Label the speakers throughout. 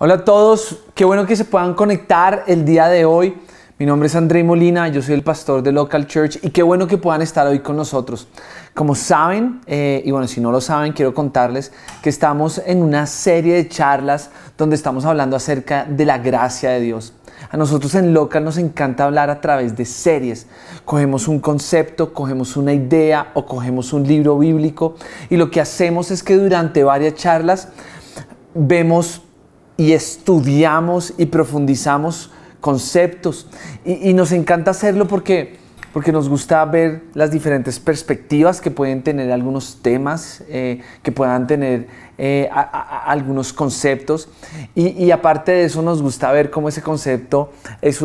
Speaker 1: Hola a todos, qué bueno que se puedan conectar el día de hoy. Mi nombre es André Molina, yo soy el pastor de Local Church y qué bueno que puedan estar hoy con nosotros. Como saben, eh, y bueno, si no lo saben, quiero contarles que estamos en una serie de charlas donde estamos hablando acerca de la gracia de Dios. A nosotros en Local nos encanta hablar a través de series. Cogemos un concepto, cogemos una idea o cogemos un libro bíblico y lo que hacemos es que durante varias charlas vemos y estudiamos y profundizamos conceptos. Y, nos encanta hacerlo porque, porque nos gusta ver las diferentes perspectivas que pueden tener algunos temas, eh, que puedan tener eh, algunos conceptos. Y, aparte de eso, nos gusta ver cómo ese concepto es,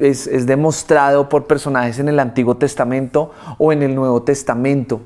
Speaker 1: es demostrado por personajes en el Antiguo Testamento o en el Nuevo Testamento.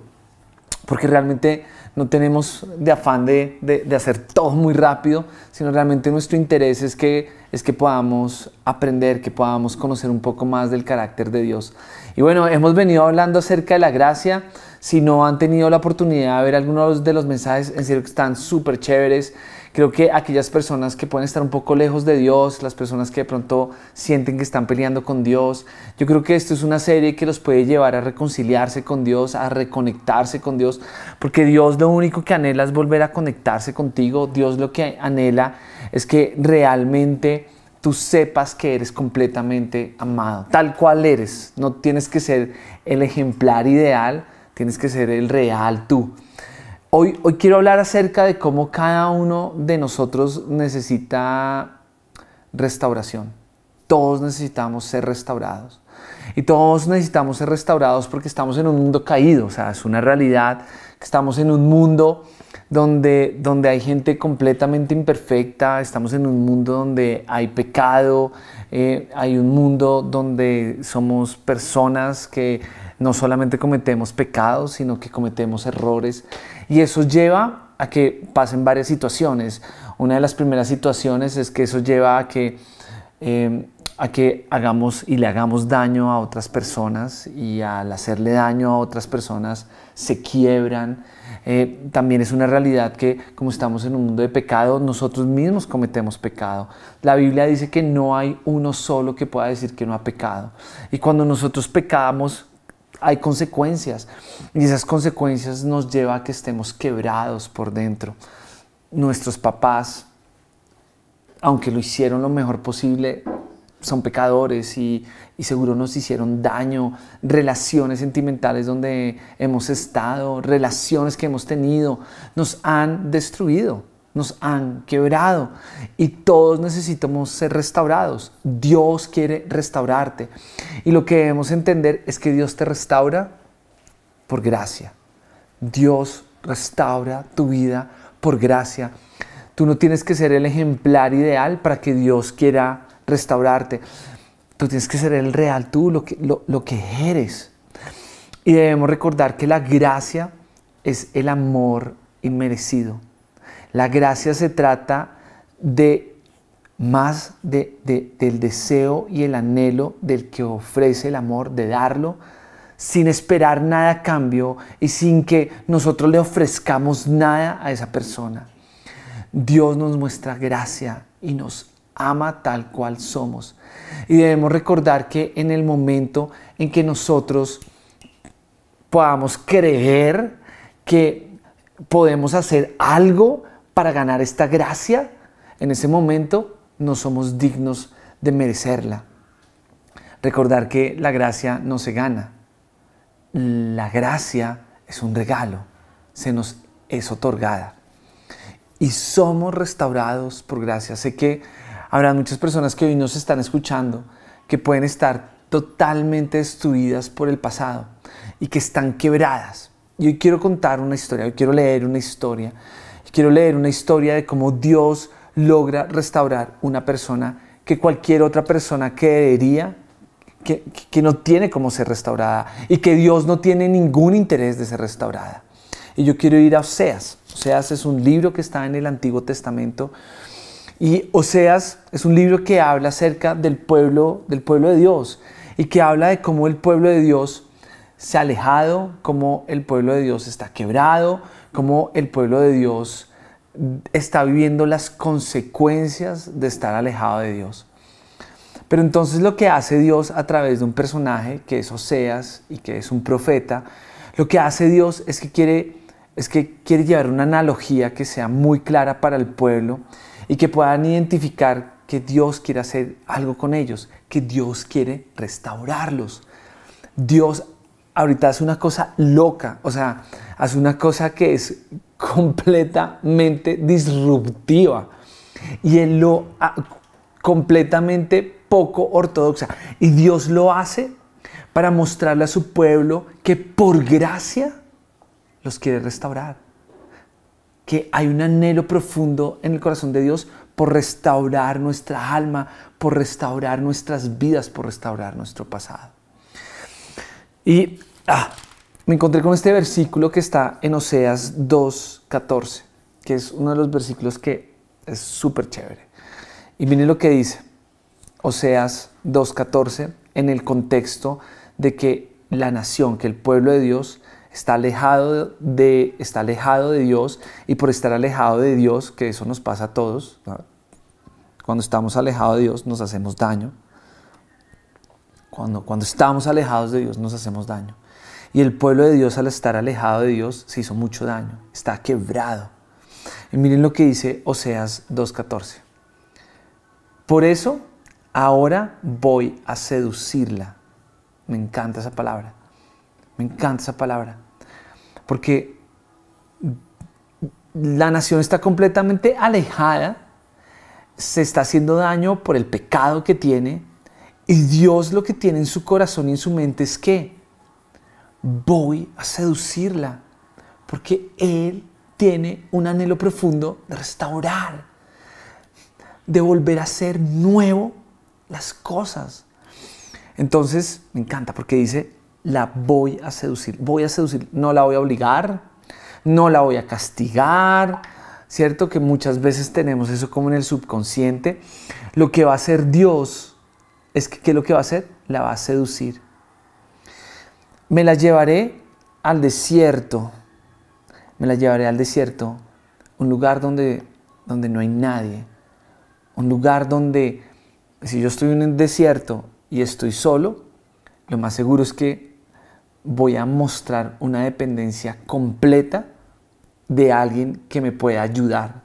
Speaker 1: Porque realmente no tenemos de afán de, de, hacer todo muy rápido, sino realmente nuestro interés es que, es que podamos aprender, que podamos conocer un poco más del carácter de Dios. Y bueno, hemos venido hablando acerca de la gracia. Si no han tenido la oportunidad de ver algunos de los mensajes, en serio que están súper chéveres. Creo que aquellas personas que pueden estar un poco lejos de Dios, las personas que de pronto sienten que están peleando con Dios, yo creo que esto es una serie que los puede llevar a reconciliarse con Dios, a reconectarse con Dios, porque Dios lo único que anhela es volver a conectarse contigo, Dios lo que anhela es que realmente tú sepas que eres completamente amado, tal cual eres. No tienes que ser el ejemplar ideal, tienes que ser el real tú. Hoy, quiero hablar acerca de cómo cada uno de nosotros necesita restauración. Todos necesitamos ser restaurados. Y todos necesitamos ser restaurados porque estamos en un mundo caído, o sea, es una realidad estamos en un mundo donde, donde hay gente completamente imperfecta, estamos en un mundo donde hay pecado, eh, hay un mundo donde somos personas que no solamente cometemos pecados, sino que cometemos errores. Y eso lleva a que pasen varias situaciones. Una de las primeras situaciones es que eso lleva a que, em, a que hagamos y le hagamos daño a otras personas y al hacerle daño a otras personas se quiebran. Eh, también es una realidad que como estamos en un mundo de pecado, nosotros mismos cometemos pecado. La Biblia dice que no hay uno solo que pueda decir que no ha pecado. Y cuando nosotros pecamos, hay consecuencias y esas consecuencias nos lleva a que estemos quebrados por dentro. Nuestros papás, aunque lo hicieron lo mejor posible, son pecadores y, seguro nos hicieron daño, relaciones sentimentales donde hemos estado, relaciones que hemos tenido, nos han destruido nos han quebrado y todos necesitamos ser restaurados. Dios quiere restaurarte. Y lo que debemos entender es que Dios te restaura por gracia. Dios restaura tu vida por gracia. Tú no tienes que ser el ejemplar ideal para que Dios quiera restaurarte. Tú tienes que ser el real tú, lo que, lo, que eres. Y debemos recordar que la gracia es el amor inmerecido. La gracia se trata de más del deseo y el anhelo del que ofrece el amor, de darlo sin esperar nada a cambio y sin que nosotros le ofrezcamos nada a esa persona. Dios nos muestra gracia y nos ama tal cual somos. Y debemos recordar que en el momento en que nosotros podamos creer que podemos hacer algo para ganar esta gracia, en ese momento no somos dignos de merecerla. Recordar que la gracia no se gana. La gracia es un regalo, se nos es otorgada. Y somos restaurados por gracia. Sé que habrá muchas personas que hoy nos están escuchando que pueden estar totalmente destruidas por el pasado y que están quebradas. Y hoy quiero contar una historia, hoy quiero leer una historia Quiero leer una historia de cómo Dios logra restaurar una persona que cualquier otra persona creería que, que, no tiene cómo ser restaurada y que Dios no tiene ningún interés de ser restaurada. Y yo quiero ir a Oseas. Oseas es un libro que está en el Antiguo Testamento y Oseas es un libro que habla acerca del pueblo, del pueblo de Dios y que habla de cómo el pueblo de Dios se ha alejado, cómo el pueblo de Dios está quebrado, cómo el pueblo de Dios está viviendo las consecuencias de estar alejado de Dios. Pero entonces lo que hace Dios a través de un personaje que es Oseas y que es un profeta, lo que hace Dios es que quiere, es que quiere llevar una analogía que sea muy clara para el pueblo y que puedan identificar que Dios quiere hacer algo con ellos, que Dios quiere restaurarlos. Dios ahorita hace una cosa loca, o sea, hace una cosa que es completamente disruptiva y él lo ah, completamente poco ortodoxa y Dios lo hace para mostrarle a su pueblo que por gracia los quiere restaurar, que hay un anhelo profundo en el corazón de Dios por restaurar nuestra alma, por restaurar nuestras vidas, por restaurar nuestro pasado. Y ah, me encontré con este versículo que está en Oseas 2.14, que es uno de los versículos que es súper chévere. Y miren lo que dice, Oseas 2.14, en el contexto de que la nación, que el pueblo de Dios está alejado de, está alejado de Dios y por estar alejado de Dios, que eso nos pasa a todos, cuando estamos alejados de Dios nos hacemos daño, cuando, estamos alejados de Dios nos hacemos daño. Y el pueblo de Dios al estar alejado de Dios se hizo mucho daño, está quebrado. Y miren lo que dice Oseas 2.14. Por eso ahora voy a seducirla. Me encanta esa palabra. Me encanta esa palabra. Porque la nación está completamente alejada, se está haciendo daño por el pecado que tiene, y Dios lo que tiene en su corazón y en su mente es que voy a seducirla, porque Él tiene un anhelo profundo de restaurar, de volver a ser nuevo las cosas. Entonces, me encanta porque dice, la voy a seducir, voy a seducir, no la voy a obligar, no la voy a castigar, ¿cierto? Que muchas veces tenemos eso como en el subconsciente. Lo que va a hacer Dios es que ¿qué es lo que va a hacer? La va a seducir. Me la llevaré al desierto. Me la llevaré al desierto, un lugar donde, donde no hay nadie, un lugar donde si yo estoy en un desierto y estoy solo, lo más seguro es que voy a mostrar una dependencia completa de alguien que me pueda ayudar.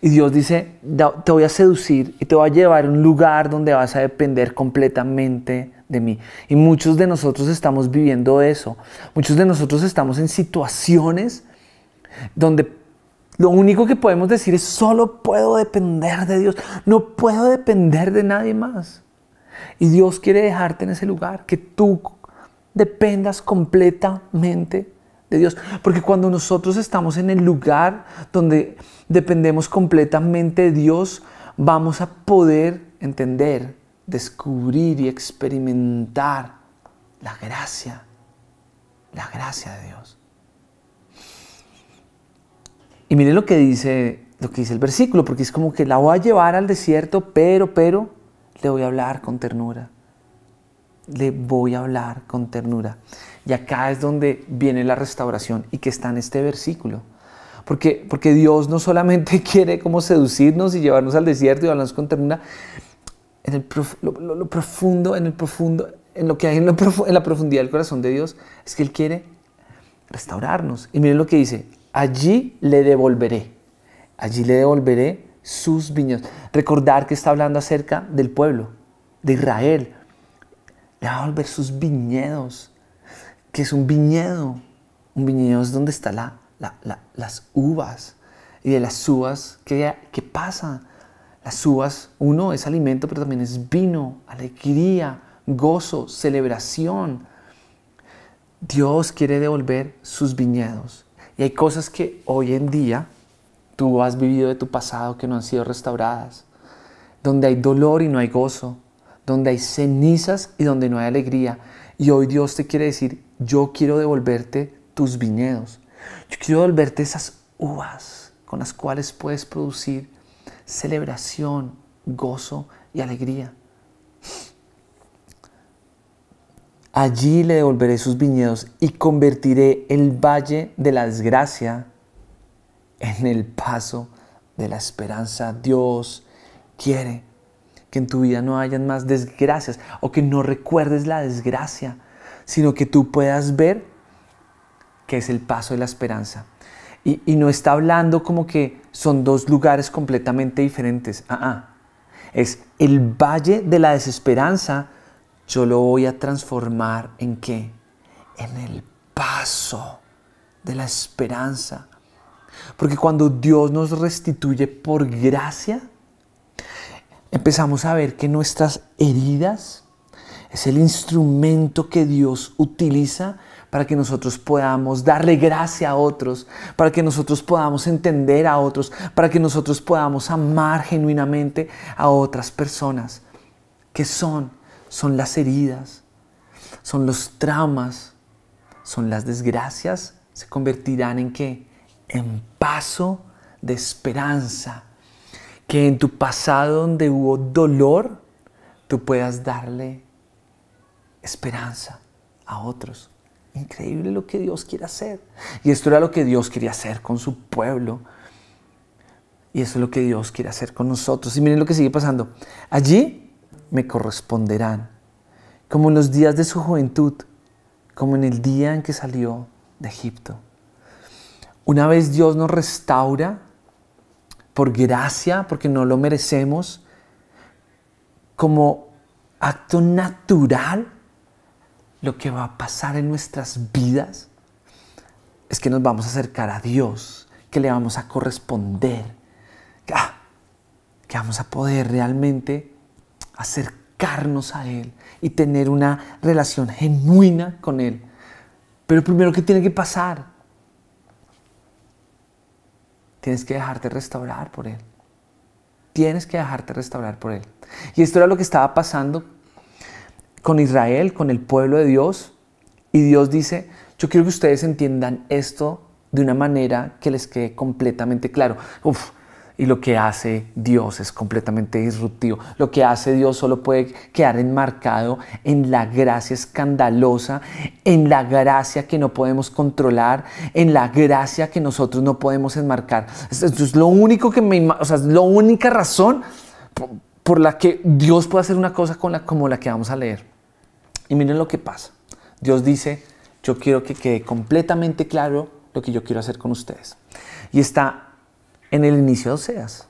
Speaker 1: Y Dios dice, te voy a seducir y te voy a llevar a un lugar donde vas a depender completamente de mí. Y muchos de nosotros estamos viviendo eso. Muchos de nosotros estamos en situaciones donde lo único que podemos decir es, solo puedo depender de Dios. No puedo depender de nadie más. Y Dios quiere dejarte en ese lugar, que tú dependas completamente de Dios. Porque cuando nosotros estamos en el lugar donde dependemos completamente de Dios, vamos a poder entender, descubrir y experimentar la gracia, la gracia de Dios. Y miren lo que dice, lo que dice el versículo, porque es como que la voy a llevar al desierto, pero, pero, le voy a hablar con ternura. Le voy a hablar con ternura. Y acá es donde viene la restauración y que está en este versículo. Porque, porque Dios no solamente quiere como seducirnos y llevarnos al desierto y hablarnos con ternura, en lo, profundo, en el profundo, en lo que hay en, la profundidad del corazón de Dios, es que Él quiere restaurarnos. Y miren lo que dice, allí le devolveré, allí le devolveré sus viñedos, Recordar que está hablando acerca del pueblo, de Israel. Le va a devolver sus viñedos, que es un viñedo. Un viñedo es donde están las uvas. Y de las uvas, ¿qué, ¿qué pasa? Las uvas, uno es alimento, pero también es vino, alegría, gozo, celebración. Dios quiere devolver sus viñedos. Y hay cosas que hoy en día tú has vivido de tu pasado que no han sido restauradas, donde hay dolor y no hay gozo, donde hay cenizas y donde no hay alegría. Y hoy Dios te quiere decir, yo quiero devolverte tus viñedos, yo quiero devolverte esas uvas con las cuales puedes producir celebración, gozo y alegría. Allí le devolveré sus viñedos y convertiré el valle de la desgracia en el paso de la esperanza. Dios quiere que en tu vida no hayan más desgracias o que no recuerdes la desgracia sino que tú puedas ver que es el paso de la esperanza. Y, no está hablando como que son dos lugares completamente diferentes. Ah, ah. Es el valle de la desesperanza, yo lo voy a transformar en qué? En el paso de la esperanza. Porque cuando Dios nos restituye por gracia, empezamos a ver que nuestras heridas es el instrumento que Dios utiliza para que nosotros podamos darle gracia a otros, para que nosotros podamos entender a otros, para que nosotros podamos amar genuinamente a otras personas. ¿Qué son? Son las heridas, son los traumas, son las desgracias, se convertirán en qué? En paso de esperanza. Que en tu pasado donde hubo dolor, tú puedas darle esperanza a otros. Increíble lo que Dios quiere hacer. Y esto era lo que Dios quería hacer con su pueblo. Y eso es lo que Dios quiere hacer con nosotros. Y miren lo que sigue pasando. Allí me corresponderán, como en los días de su juventud, como en el día en que salió de Egipto. Una vez Dios nos restaura por gracia, porque no lo merecemos, como acto natural, lo que va a pasar en nuestras vidas es que nos vamos a acercar a Dios, que le vamos a corresponder, ah, que, vamos a poder realmente acercarnos a Él y tener una relación genuina con Él. Pero primero, ¿qué tiene que pasar? Tienes que dejarte restaurar por Él. Tienes que dejarte restaurar por Él. Y esto era lo que estaba pasando con Israel, con el pueblo de Dios, y Dios dice, yo quiero que ustedes entiendan esto de una manera que les quede completamente claro. y lo que hace Dios es completamente disruptivo. Lo que hace Dios solo puede quedar enmarcado en la gracia escandalosa, en la gracia que no podemos controlar, en la gracia que nosotros no podemos enmarcar. Esto es lo único que me, o sea, es la única razón por la que Dios puede hacer una cosa como la que vamos a leer. Y miren lo que pasa. Dios dice, yo quiero que quede completamente claro lo que yo quiero hacer con ustedes. Y está en el inicio de Oseas.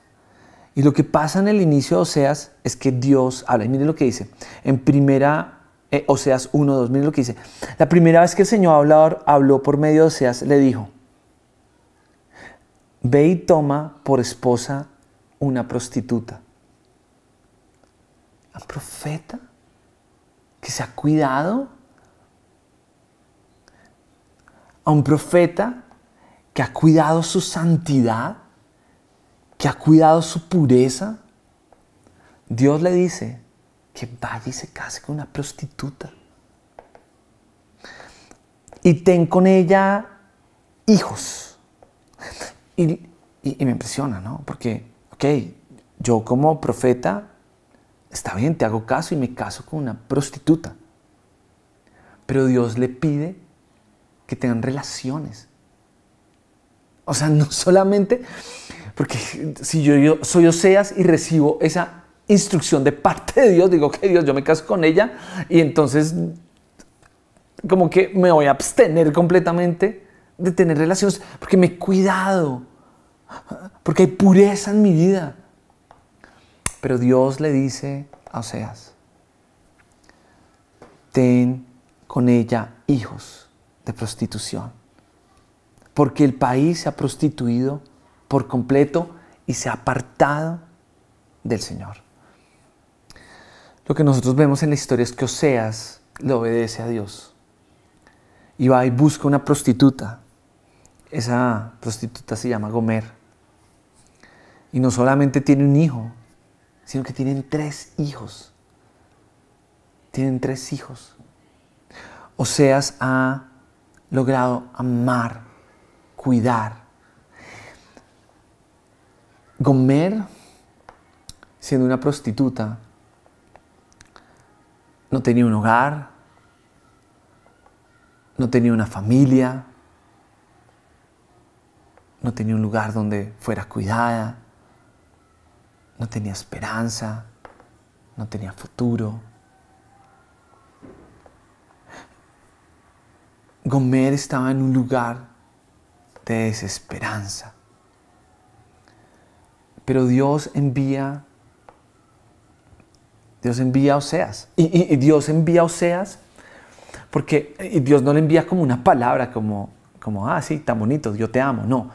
Speaker 1: Y lo que pasa en el inicio de Oseas es que Dios habla. Y miren lo que dice. En primera eh, Oseas 1, 2, miren lo que dice. La primera vez que el Señor hablador habló por medio de Oseas, le dijo, ve y toma por esposa una prostituta a un profeta que se ha cuidado, a un profeta que ha cuidado su santidad, que ha cuidado su pureza. Dios le dice que vaya y se case con una prostituta y ten con ella hijos. Y, me impresiona, ¿no? Porque, ok, yo como profeta está bien, te hago caso y me caso con una prostituta. Pero Dios le pide que tengan relaciones. O sea, no solamente, porque si yo, yo soy Oseas y recibo esa instrucción de parte de Dios, digo que Dios, yo me caso con ella y entonces como que me voy a abstener completamente de tener relaciones porque me he cuidado, porque hay pureza en mi vida, pero Dios le dice a Oseas, ten con ella hijos de prostitución, porque el país se ha prostituido por completo y se ha apartado del Señor. Lo que nosotros vemos en la historia es que Oseas le obedece a Dios y va y busca una prostituta. Esa prostituta se llama Gomer. Y no solamente tiene un hijo, sino que tienen tres hijos. Tienen tres hijos. Oseas ha logrado amar, cuidar. Gomer, siendo una prostituta, no tenía un hogar, no tenía una familia, no tenía un lugar donde fuera cuidada, no tenía esperanza, no tenía futuro. Gomer estaba en un lugar de desesperanza. Pero Dios envía, Dios envía a Oseas. Y, Dios envía a Oseas porque eh, Dios no le envía como una palabra, como, como, ah, sí, tan bonito, yo te amo. No,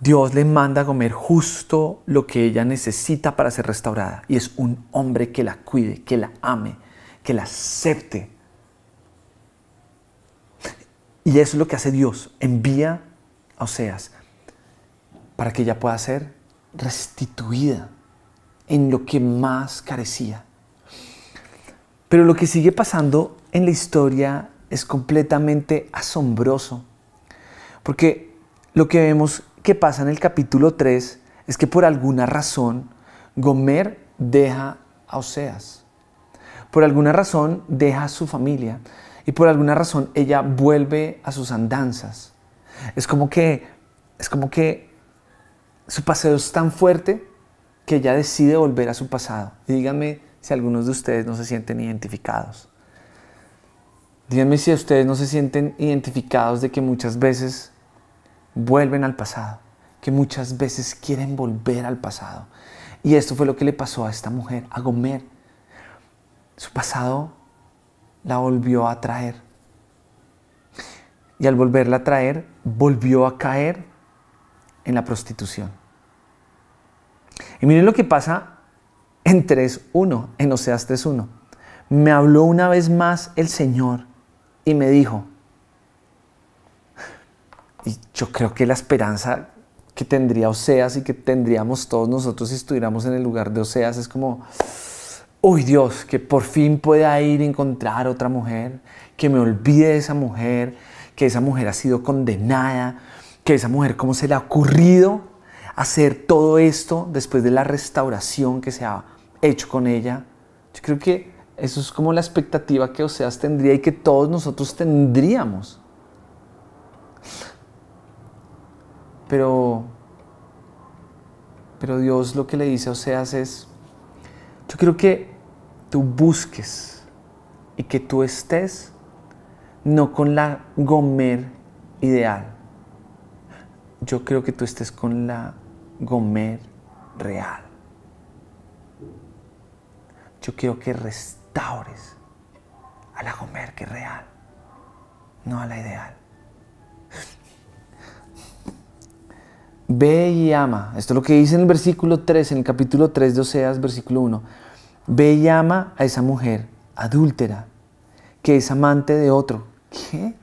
Speaker 1: Dios le manda a comer justo lo que ella necesita para ser restaurada. Y es un hombre que la cuide, que la ame, que la acepte. Y eso es lo que hace Dios. Envía a Oseas para que ella pueda ser restituida en lo que más carecía. Pero lo que sigue pasando en la historia es completamente asombroso. Porque lo que vemos que pasa en el capítulo 3 es que por alguna razón Gomer deja a Oseas. Por alguna razón deja a su familia y por alguna razón ella vuelve a sus andanzas. Es como que es como que su paseo es tan fuerte que ella decide volver a su pasado. díganme si algunos de ustedes no se sienten identificados. Díganme si ustedes no se sienten identificados de que muchas veces vuelven al pasado, que muchas veces quieren volver al pasado. Y esto fue lo que le pasó a esta mujer, a Gomer. Su pasado la volvió a traer. Y al volverla a traer, volvió a caer en la prostitución. Y miren lo que pasa en 3.1, en Oseas 3.1. Me habló una vez más el Señor y me dijo, y yo creo que la esperanza que tendría Oseas y que tendríamos todos nosotros si estuviéramos en el lugar de Oseas es como, uy Dios, que por fin pueda ir a encontrar otra mujer, que me olvide de esa mujer, que esa mujer ha sido condenada, que esa mujer cómo se le ha ocurrido hacer todo esto después de la restauración que se ha hecho con ella. Yo creo que eso es como la expectativa que Oseas tendría y que todos nosotros tendríamos. Pero, Dios lo que le dice a Oseas es, yo quiero que tú busques y que tú estés no con la Gomer ideal. Yo creo que tú estés con la Gomer real. Yo quiero que restaures a la Gomer que es real, no a la ideal. Ve y ama. Esto es lo que dice en el versículo 3, en el capítulo 3 de Oseas, versículo 1. Ve y ama a esa mujer adúltera que es amante de otro. ¿Qué?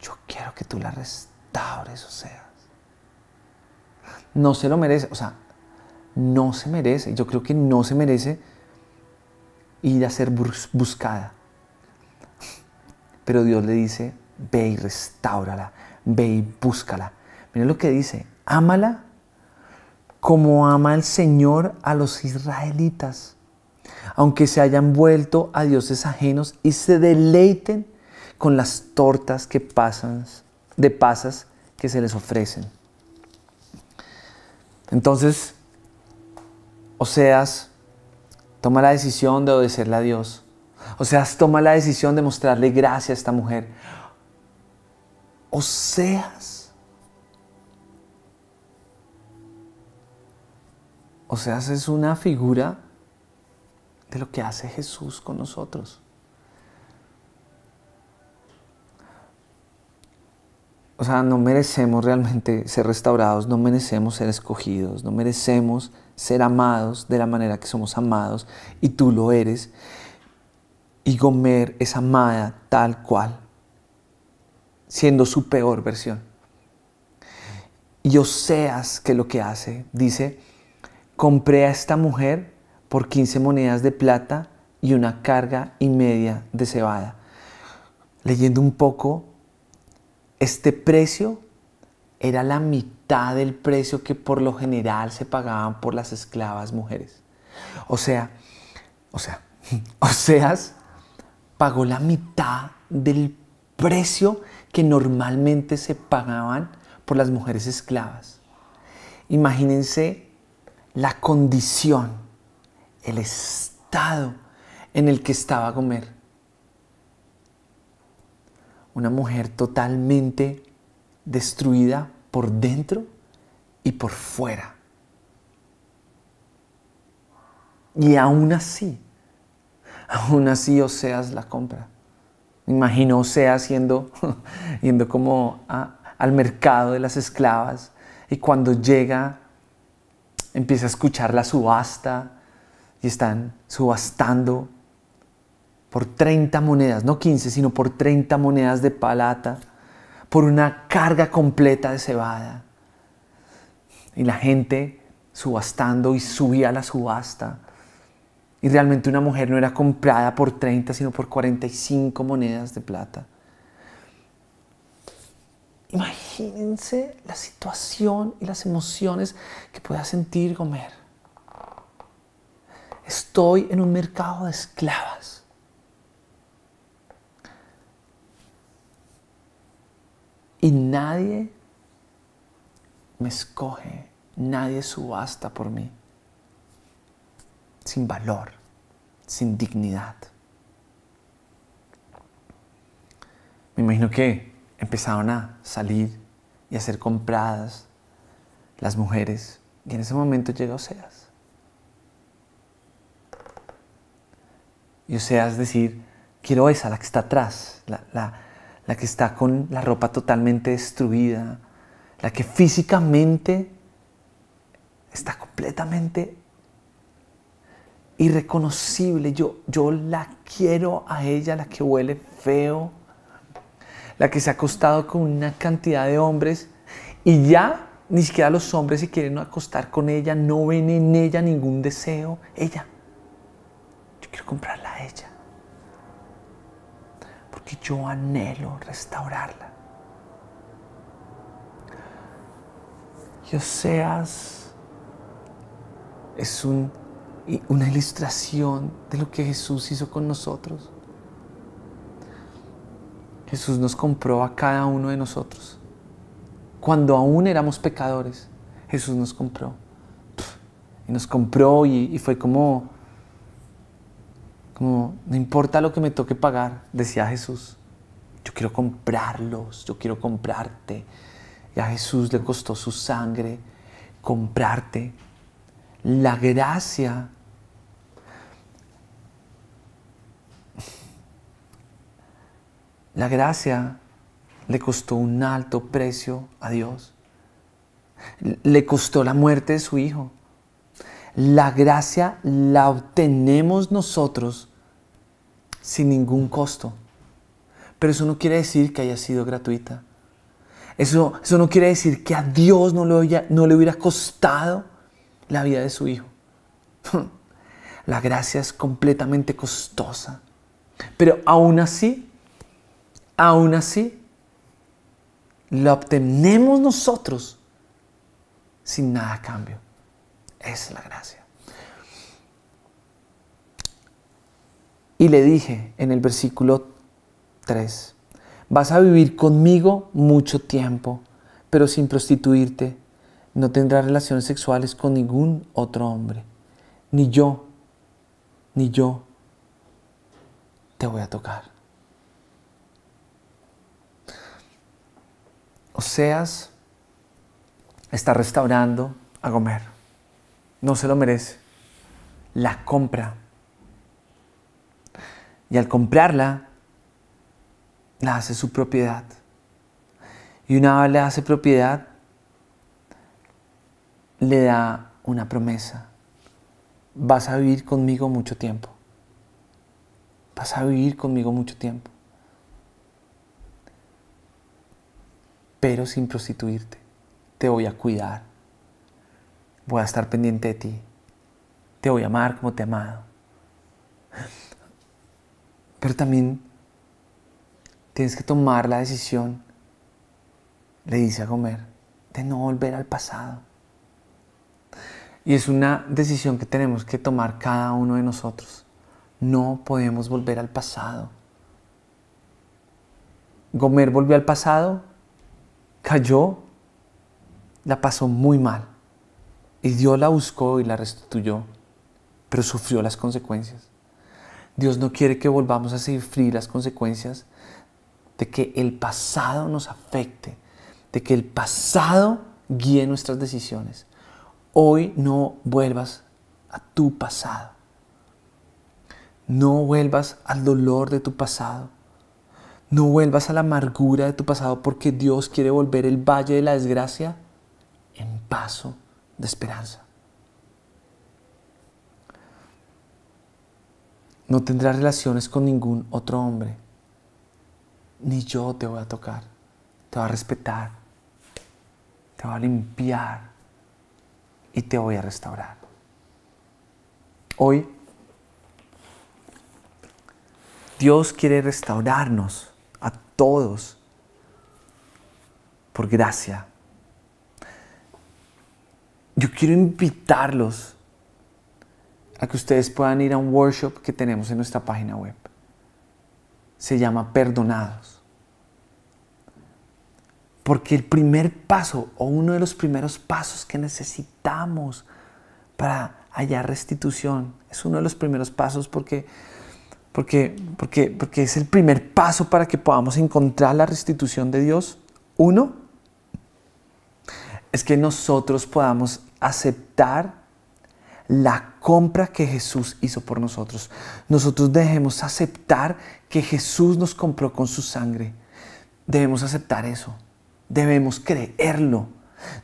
Speaker 1: Yo quiero que tú la restaures, Oseas. No se lo merece. O sea, no se merece. Yo creo que no se merece ir a ser buscada. Pero Dios le dice, ve y restáurala, ve y búscala, Mira lo que dice, ámala como ama el Señor a los israelitas, aunque se hayan vuelto a dioses ajenos y se deleiten con las tortas que pasan de pasas que se les ofrecen. Entonces, Oseas toma la decisión de obedecerle a Dios. Oseas toma la decisión de mostrarle gracia a esta mujer. Oseas O sea, es una figura de lo que hace Jesús con nosotros. O sea, no merecemos realmente ser restaurados, no merecemos ser escogidos, no merecemos ser amados de la manera que somos amados y tú lo eres. Y Gomer es amada tal cual, siendo su peor versión. Y Oseas, que lo que hace, dice, compré a esta mujer por 15 monedas de plata y una carga y media de cebada. Leyendo un poco, este precio era la mitad del precio que por lo general se pagaban por las esclavas mujeres. O sea, o sea, Oseas pagó la mitad del precio que normalmente se pagaban por las mujeres esclavas. Imagínense la condición, el estado en el que estaba comer, Una mujer totalmente destruida por dentro y por fuera. Y aún así, aún así Oseas la compra. Imagino Oseas yendo, yendo como al mercado de las esclavas y cuando llega empieza a escuchar la subasta y están subastando por 30 monedas, no 15, sino por 30 monedas de palata, por una carga completa de cebada. Y la gente subastando y subía la subasta. Y realmente una mujer no era comprada por 30, sino por 45 monedas de plata. Imagínense la situación y las emociones que pueda sentir Gomer. Estoy en un mercado de esclavas. Y nadie me escoge, nadie subasta por mí. Sin valor, sin dignidad. Me imagino que empezaron a salir y a ser compradas las mujeres. Y en ese momento llega Oseas. Y Oseas decir, quiero esa, la que está atrás, la, que está con la ropa totalmente destruida, la que físicamente está completamente irreconocible. Yo, yo la quiero a ella, la que huele feo, la que se ha acostado con una cantidad de hombres y ya ni siquiera los hombres se quieren acostar con ella, no ven en ella ningún deseo. Ella, yo quiero comprarla a ella. Porque yo anhelo restaurarla. Y es una ilustración de lo que Jesús hizo con nosotros. Jesús nos compró a cada uno de nosotros. Cuando aún éramos pecadores, Jesús nos compró. Y nos compró y, fue como, como, no importa lo que me toque pagar, decía Jesús, yo quiero comprarlos, yo quiero comprarte. Y a Jesús le costó su sangre comprarte. La gracia La gracia le costó un alto precio a Dios. Le costó la muerte de su Hijo. La gracia la obtenemos nosotros sin ningún costo. Pero eso no quiere decir que haya sido gratuita. Eso, no quiere decir que a Dios no, no le hubiera costado la vida de su Hijo. La gracia es completamente costosa. Pero aún así aún así lo obtenemos nosotros sin nada a cambio. Esa es la gracia. Y le dije en el versículo 3, vas a vivir conmigo mucho tiempo, pero sin prostituirte. No tendrás relaciones sexuales con ningún otro hombre. Ni yo, ni yo te voy a tocar. Oseas está restaurando a Gomer. No se lo merece. La compra. Y al comprarla, la hace su propiedad. Y una vez le hace propiedad, le da una promesa. Vas a vivir conmigo mucho tiempo. Vas a vivir conmigo mucho tiempo. pero sin prostituirte. Te voy a cuidar. Voy a estar pendiente de ti. Te voy a amar como te he amado. Pero también tienes que tomar la decisión, le dice a Gomer, de no volver al pasado. Y es una decisión que tenemos que tomar cada uno de nosotros. No podemos volver al pasado. Gomer volvió al pasado cayó, la pasó muy mal. Y Dios la buscó y la restituyó, pero sufrió las consecuencias. Dios no quiere que volvamos a sufrir las consecuencias de que el pasado nos afecte, de que el pasado guíe nuestras decisiones. Hoy no vuelvas a tu pasado. No vuelvas al dolor de tu pasado. No vuelvas a la amargura de tu pasado porque Dios quiere volver el valle de la desgracia en paso de esperanza. No tendrás relaciones con ningún otro hombre. Ni yo te voy a tocar. Te voy a respetar. Te voy a limpiar. Y te voy a restaurar. Hoy, Dios quiere restaurarnos todos por gracia. Yo quiero invitarlos a que ustedes puedan ir a un workshop que tenemos en nuestra página web. Se llama Perdonados. Porque el primer paso o uno de los primeros pasos que necesitamos para hallar restitución es uno de los primeros pasos porque porque, porque, porque es el primer paso para que podamos encontrar la restitución de Dios. Uno, es que nosotros podamos aceptar la compra que Jesús hizo por nosotros. Nosotros dejemos aceptar que Jesús nos compró con su sangre. Debemos aceptar eso. Debemos creerlo.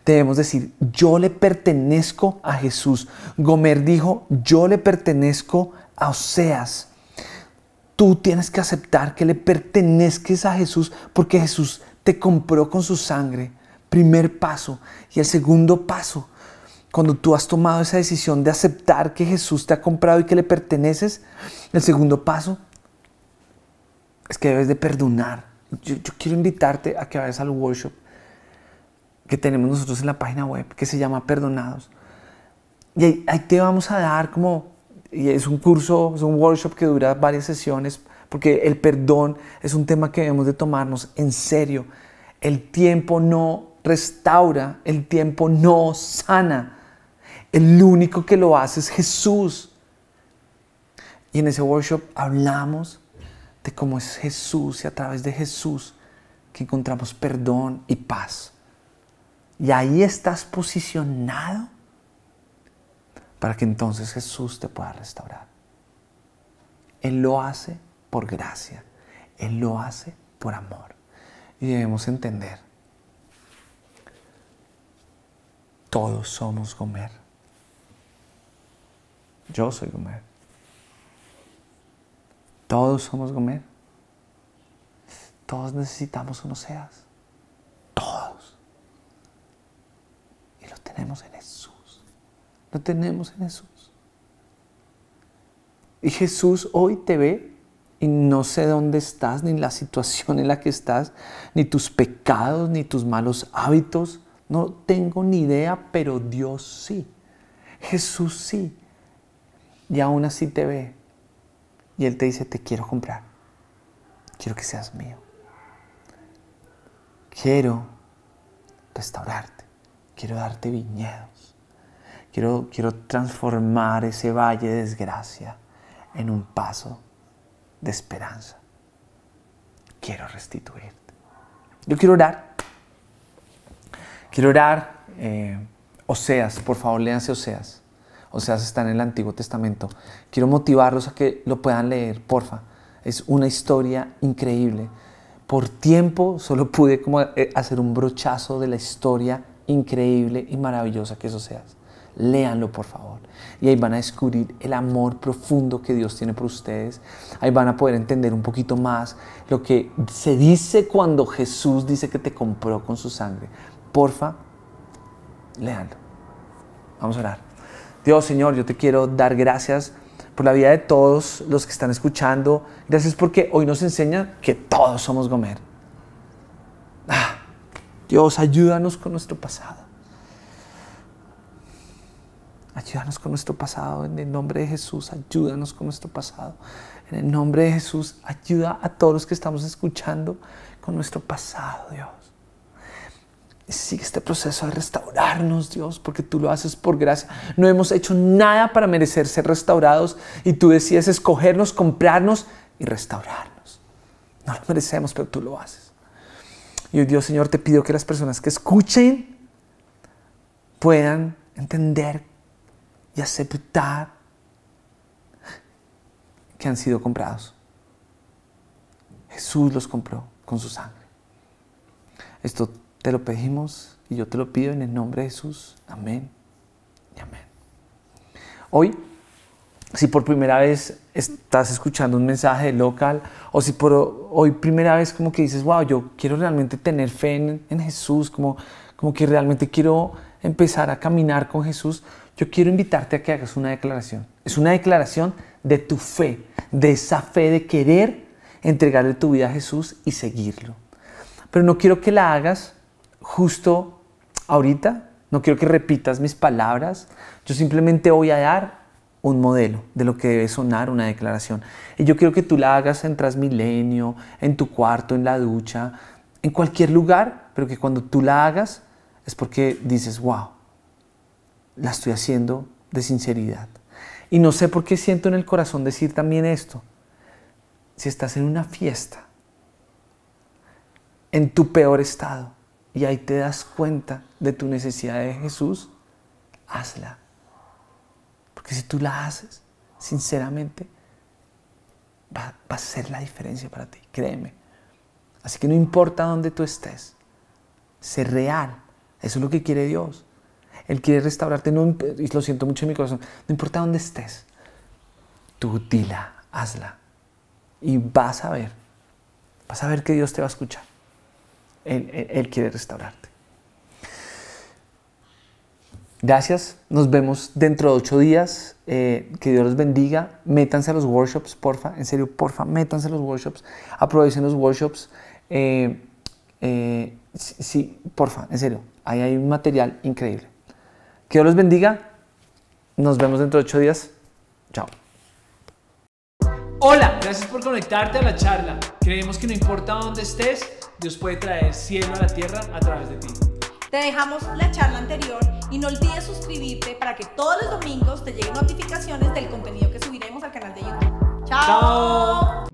Speaker 1: Debemos decir, yo le pertenezco a Jesús. Gomer dijo, yo le pertenezco a Oseas. Tú tienes que aceptar que le pertenezcas a Jesús porque Jesús te compró con su sangre. Primer paso. Y el segundo paso, cuando tú has tomado esa decisión de aceptar que Jesús te ha comprado y que le perteneces, el segundo paso es que debes de perdonar. Yo, quiero invitarte a que vayas al workshop que tenemos nosotros en la página web que se llama Perdonados. Y ahí te vamos a dar como y es un curso, es un workshop que dura varias sesiones, porque el perdón es un tema que debemos de tomarnos en serio. El tiempo no restaura, el tiempo no sana. El único que lo hace es Jesús. Y en ese workshop hablamos de cómo es Jesús y a través de Jesús que encontramos perdón y paz. Y ahí estás posicionado para que entonces Jesús te pueda restaurar. Él lo hace por gracia, Él lo hace por amor. Y debemos entender, todos somos Gomer. Yo soy Gomer. Todos somos Gomer. Todos necesitamos un seas. Todos. Y lo tenemos en Jesús no tenemos en Jesús. Y Jesús hoy te ve y no sé dónde estás, ni la situación en la que estás, ni tus pecados, ni tus malos hábitos. No tengo ni idea, pero Dios sí. Jesús sí. Y aún así te ve. Y Él te dice, te quiero comprar. Quiero que seas mío. Quiero restaurarte. Quiero darte viñedos. Quiero, transformar ese valle de desgracia en un paso de esperanza. Quiero restituirte. Yo quiero orar. Quiero orar. Eh, Oseas, por favor, léanse Oseas. Oseas está en el Antiguo Testamento. Quiero motivarlos a que lo puedan leer, porfa. Es una historia increíble. Por tiempo solo pude como eh, hacer un brochazo de la historia increíble y maravillosa que es Oseas léanlo por favor. Y ahí van a descubrir el amor profundo que Dios tiene por ustedes. Ahí van a poder entender un poquito más lo que se dice cuando Jesús dice que te compró con su sangre. Porfa, léanlo. Vamos a orar. Dios Señor, yo te quiero dar gracias por la vida de todos los que están escuchando. Gracias porque hoy nos enseña que todos somos Gomer. Ah, Dios, ayúdanos con nuestro pasado. Ayúdanos con nuestro pasado en el nombre de Jesús. Ayúdanos con nuestro pasado. En el nombre de Jesús, ayuda a todos los que estamos escuchando con nuestro pasado, Dios. sigue este proceso de restaurarnos, Dios, porque tú lo haces por gracia. No hemos hecho nada para merecer ser restaurados y tú decides escogernos, comprarnos y restaurarnos. No lo merecemos, pero tú lo haces. Y Dios, Señor, te pido que las personas que escuchen puedan entender y aceptar que han sido comprados. Jesús los compró con su sangre. Esto te lo pedimos y yo te lo pido en el nombre de Jesús. Amén y amén. Hoy, si por primera vez estás escuchando un mensaje local o si por hoy primera vez como que dices, wow, yo quiero realmente tener fe en, Jesús, como, como que realmente quiero empezar a caminar con Jesús, yo quiero invitarte a que hagas una declaración. Es una declaración de tu fe, de esa fe de querer entregarle tu vida a Jesús y seguirlo. Pero no quiero que la hagas justo ahorita, no quiero que repitas mis palabras, yo simplemente voy a dar un modelo de lo que debe sonar una declaración. Y yo quiero que tú la hagas en Transmilenio, en tu cuarto, en la ducha, en cualquier lugar, pero que cuando tú la hagas es porque dices, wow, la estoy haciendo de sinceridad. Y no sé por qué siento en el corazón decir también esto. Si estás en una fiesta, en tu peor estado, y ahí te das cuenta de tu necesidad de Jesús, hazla. Porque si tú la haces, sinceramente, va, a ser la diferencia para ti, créeme. Así que no importa dónde tú estés, ser real, eso es lo que quiere Dios. Él quiere restaurarte, y lo siento mucho en mi corazón, no importa dónde estés, tú dila, hazla. Y vas a ver, vas a ver que Dios te va a escuchar. Él, quiere restaurarte. Gracias, nos vemos dentro de ocho días. Eh, que Dios los bendiga. Métanse a los workshops, porfa. En serio, porfa, métanse a los workshops. Aprovechen los workshops. Eh, eh, sí, porfa, en serio. Ahí hay un material increíble. Que Dios los bendiga. Nos vemos dentro de ocho días. Chao. Hola, gracias por conectarte a la charla. Creemos que no importa dónde estés, Dios puede traer cielo a la tierra a través de ti. Te dejamos la charla anterior y no olvides suscribirte para que todos los domingos te lleguen notificaciones del contenido que subiremos al canal de YouTube. ¡Chao!